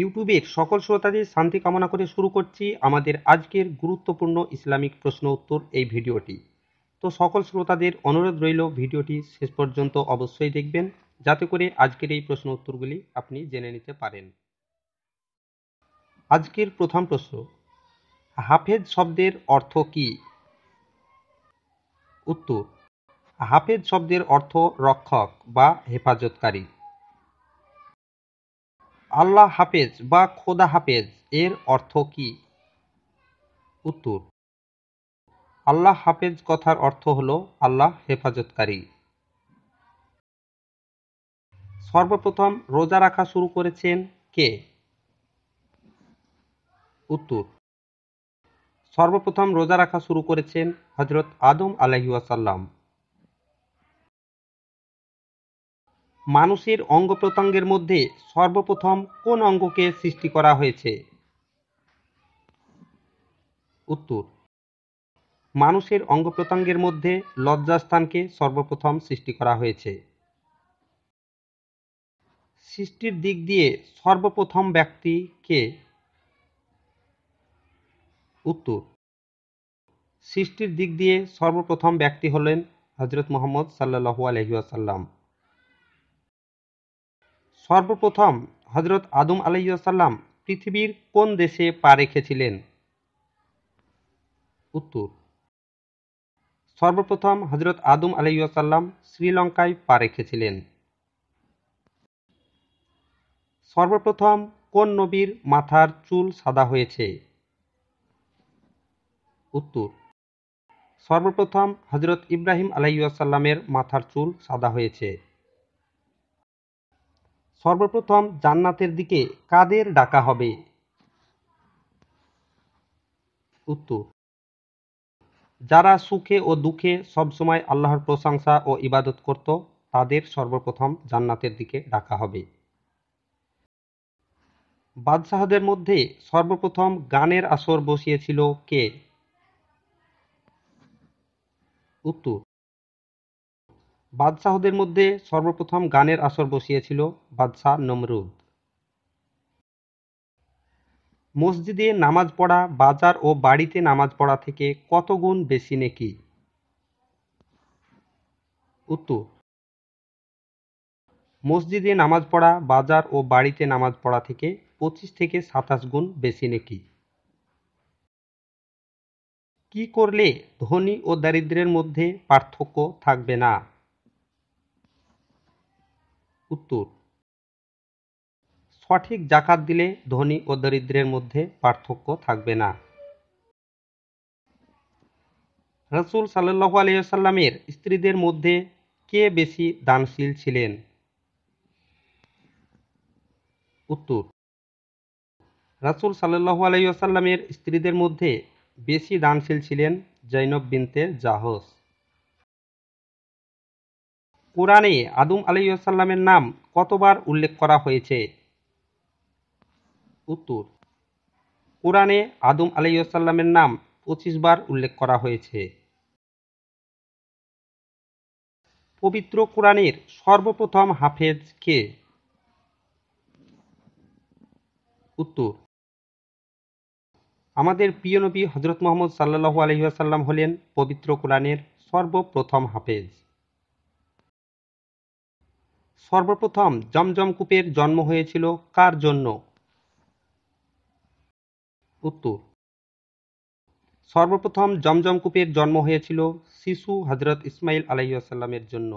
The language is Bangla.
ইউটিউবের সকল শ্রোতাদের শান্তি কামনা করে শুরু করছি আমাদের আজকের গুরুত্বপূর্ণ ইসলামিক প্রশ্ন উত্তর এই ভিডিওটি তো সকল শ্রোতাদের অনুরোধ রইল ভিডিওটি শেষ পর্যন্ত অবশ্যই দেখবেন যাতে করে আজকের এই প্রশ্ন উত্তরগুলি আপনি জেনে নিতে পারেন আজকের প্রথম প্রশ্ন হাফেজ শব্দের অর্থ কি উত্তর হাফেজ শব্দের অর্থ রক্ষক বা হেফাজতকারী আল্লাহ হাফেজ বা খোদা হাফেজ এর অর্থ কি উত্তর আল্লাহ হাফেজ কথার অর্থ হল আল্লাহ হেফাজতকারী সর্বপ্রথম রোজা রাখা শুরু করেছেন কে উত্তর সর্বপ্রথম রোজা রাখা শুরু করেছেন হজরত আদম আলহিউসাল্লাম মানুষের অঙ্গ প্রত্যঙ্গের মধ্যে সর্বপ্রথম কোন অঙ্গকে সৃষ্টি করা হয়েছে উত্তর মানুষের অঙ্গ প্রত্যঙ্গের মধ্যে লজ্জাস্থানকে সর্বপ্রথম সৃষ্টি করা হয়েছে সৃষ্টির দিক দিয়ে সর্বপ্রথম ব্যক্তি কে উত্তর সৃষ্টির দিক দিয়ে সর্বপ্রথম ব্যক্তি হলেন হজরত মোহাম্মদ সাল্লাহ আলহিউসাল্লাম সর্বপ্রথম হজরত আদম আলাইসাল্লাম পৃথিবীর কোন দেশে পা রেখেছিলেন উত্তর সর্বপ্রথম হজরত আদম আলাইসাল্লাম শ্রীলঙ্কায় পা রেখেছিলেন সর্বপ্রথম কোন নবীর মাথার চুল সাদা হয়েছে উত্তর সর্বপ্রথম হজরত ইব্রাহিম আলাইসাল্লামের মাথার চুল সাদা হয়েছে সর্বপ্রথম জান্নাতের দিকে কাদের ডাকা হবে উত্তর যারা সুখে ও দুঃখে সবসময় আল্লাহর প্রশংসা ও ইবাদত করত তাদের সর্বপ্রথম জান্নাতের দিকে ডাকা হবে বাদশাহদের মধ্যে সর্বপ্রথম গানের আসর বসিয়েছিল কে উত্তর বাদশাহদের মধ্যে সর্বপ্রথম গানের আসর বসিয়েছিল বাদশাহ নমরুদ মসজিদে নামাজ পড়া বাজার ও বাড়িতে নামাজ পড়া থেকে কত গুণ বেশি নেকি উত্তর মসজিদে নামাজ পড়া বাজার ও বাড়িতে নামাজ পড়া থেকে পঁচিশ থেকে সাতাশ গুণ বেশি নেকি কি করলে ধনী ও দারিদ্রের মধ্যে পার্থক্য থাকবে না উত্তর সঠিক জাকাত দিলে ধনী ও দরিদ্রের মধ্যে পার্থক্য থাকবে না রসুল সাল্লু আলিয়াল্লামের স্ত্রীদের মধ্যে কে বেশি দানশীল ছিলেন উত্তর রসুল সাল্লু আলাইসাল্লামের স্ত্রীদের মধ্যে বেশি দানশীল ছিলেন জৈনব বিনতে জাহস কোরআনে আদম আলাইসাল্লামের নাম কতবার উল্লেখ করা হয়েছে উত্তর কোরআনে আদম আলাইসাল্লামের নাম পঁচিশ বার উল্লেখ করা হয়েছে পবিত্র কোরআনের সর্বপ্রথম হাফেজ কে উত্তর আমাদের প্রিয় নবী হজরত মোহাম্মদ সাল্লাহ আলহিহাসাল্লাম হলেন পবিত্র কোরআনের সর্বপ্রথম হাফেজ সর্বপ্রথম কূপের জন্ম হয়েছিল কার জন্য? উত্তর সর্বপ্রথম কূপের জন্ম হয়েছিল শিশু হজরত ইসমাইল আলাইসাল্লামের জন্য।